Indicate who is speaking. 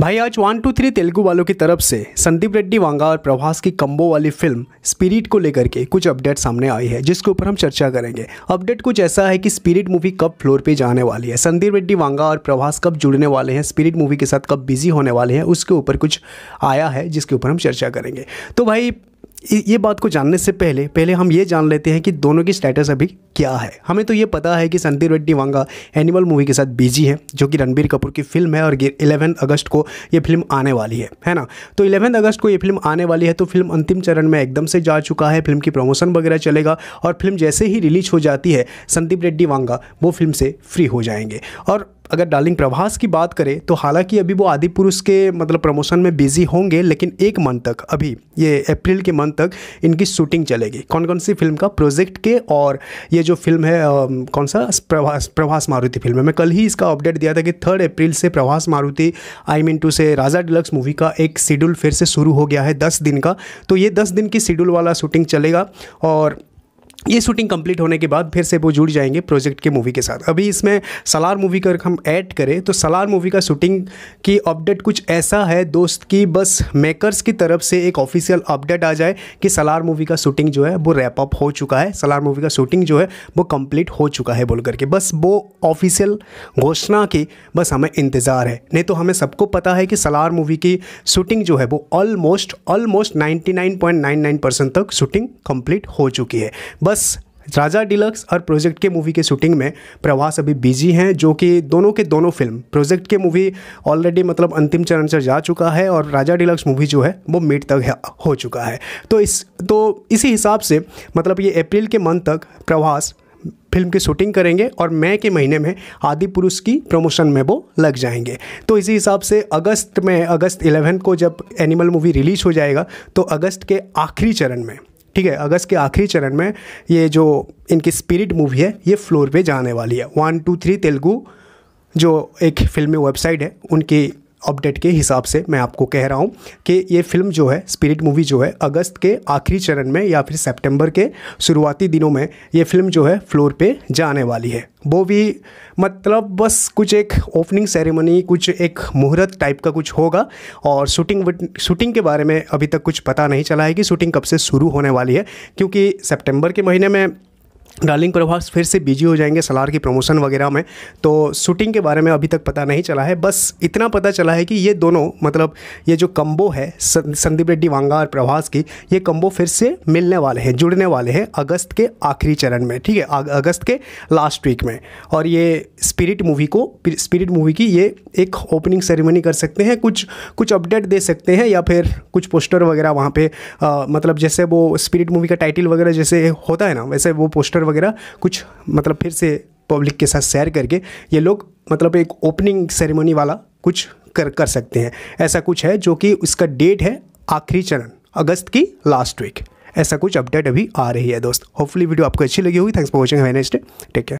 Speaker 1: भाई आज one two three Telugu वालों की तरफ से संदीप रेड्डी वांगा और प्रभास की कम्बो वाली फिल्म स्पिरिट को लेकर के कुछ अपडेट सामने आई है जिसके ऊपर हम चर्चा करेंगे अपडेट कुछ ऐसा है कि स्पिरिट मूवी कब फ्लोर पे जाने वाली है संदीप रेड्डी वांगा और प्रभास कब जुड़ने वाले हैं स्पिरिट मूवी के साथ कब बिजी होने वाले हैं उसके ऊपर कुछ आया है जिसके ऊपर हम चर्चा करेंगे तो भाई ये बात को जानने से पहले पहले हम ये जान लेते हैं कि दोनों की स्टेटस अभी क्या है हमें तो ये पता है कि संदीप रेड्डी वांगा एनिमल मूवी के साथ बिजी है जो कि रणबीर कपूर की फिल्म है और इलेवन अगस्त को ये फिल्म आने वाली है है ना तो इलेवन अगस्त को ये फिल्म आने वाली है तो फिल्म अंतिम चरण में एकदम से जा चुका है फिल्म की प्रमोशन वगैरह चलेगा और फिल्म जैसे ही रिलीज हो जाती है संदीप रेड्डी वांगा वो फिल्म से फ्री हो जाएंगे और अगर डार्लिंग प्रभास की बात करें तो हालांकि अभी वो आदि पुरुष के मतलब प्रमोशन में बिजी होंगे लेकिन एक मंथ तक अभी ये अप्रैल के मंथ तक इनकी शूटिंग चलेगी कौन कौन सी फिल्म का प्रोजेक्ट के और ये जो फिल्म है कौन सा प्रभास प्रभास मारुति फिल्म है मैं कल ही इसका अपडेट दिया था कि थर्ड अप्रैल से Prabhas Maruti I mean to say Raja deluxe movie का एक शेड्यूल फिर से शुरू हो गया है दस दिन का तो ये दस दिन की शेड्यूल वाला शूटिंग चलेगा और ये शूटिंग कंप्लीट होने के बाद फिर से वो जुड़ जाएंगे प्रोजेक्ट के मूवी के साथ अभी इसमें सलार मूवी का हम ऐड करें तो सलार मूवी का शूटिंग की अपडेट कुछ ऐसा है दोस्त कि बस मेकर्स की तरफ से एक ऑफिशियल अपडेट आ जाए कि सलार मूवी का शूटिंग जो है वो रैप अप हो चुका है सलार मूवी का शूटिंग जो है वो कम्प्लीट हो चुका है बोल करके बस वो ऑफिशियल घोषणा की बस हमें इंतज़ार है नहीं तो हमें सबको पता है कि सलार मूवी की शूटिंग जो है वो ऑलमोस्ट ऑलमोस्ट नाइन्टी परसेंट तक शूटिंग कम्प्लीट हो चुकी है बस बस राजा डिलक्स और प्रोजेक्ट के मूवी के शूटिंग में प्रवास अभी बिजी हैं जो कि दोनों के दोनों film Project K movie already मतलब अंतिम चरण से जा चुका है और राजा डिलक्स मूवी जो है वो मिड तक हो चुका है तो इस तो इसी हिसाब से मतलब ये अप्रैल के मंथ तक प्रवास फिल्म की शूटिंग करेंगे और मई के महीने में आदि पुरुष की प्रमोशन में वो लग जाएंगे तो इसी हिसाब से अगस्त में अगस्त 11 को जब एनिमल मूवी रिलीज़ हो जाएगा तो अगस्त के आखिरी चरण में ठीक है अगस्त के आखिरी चरण में ये जो इनकी स्पिरिट मूवी है ये फ्लोर पे जाने वाली है वन टू थ्री तेलुगू जो एक फिल्मी वेबसाइट है उनकी अपडेट के हिसाब से मैं आपको कह रहा हूँ कि ये फिल्म जो है स्पिरिट मूवी जो है अगस्त के आखिरी चरण में या फिर सितंबर के शुरुआती दिनों में ये फिल्म जो है फ्लोर पे जाने वाली है वो भी मतलब बस कुछ एक ओपनिंग सेरेमनी कुछ एक मुहूर्त टाइप का कुछ होगा और शूटिंग शूटिंग के बारे में अभी तक कुछ पता नहीं चला है कि शूटिंग कब से शुरू होने वाली है क्योंकि सितंबर के महीने में डार्लिंग प्रभास फिर से बिजी हो जाएंगे सलार की प्रमोशन वगैरह में तो शूटिंग के बारे में अभी तक पता नहीं चला है बस इतना पता चला है कि ये दोनों मतलब ये जो कम्बो है संदीप रेड्डी वांगा और प्रभास की ये कम्बो फिर से मिलने वाले हैं जुड़ने वाले हैं अगस्त के आखिरी चरण में ठीक है अगस्त के लास्ट वीक में और ये स्पिरिट मूवी को स्पिरिट मूवी की ये एक ओपनिंग सेरेमनी कर सकते हैं कुछ कुछ अपडेट दे सकते हैं या फिर कुछ पोस्टर वगैरह वहाँ पर मतलब जैसे वो स्पिरिट मूवी का टाइटल वगैरह जैसे होता है ना वैसे वो पोस्टर पोस्टर वगैरह कुछ मतलब फिर से पब्लिक के साथ शेयर करके ये लोग मतलब एक ओपनिंग सेरेमनी वाला कुछ कर कर सकते हैं ऐसा कुछ है जो कि उसका डेट है आखिरी चरण अगस्त की लास्ट वीक ऐसा कुछ अपडेट अभी आ रही है दोस्त होपफुली वीडियो आपको अच्छी लगी होगी thanks for watching have next day take care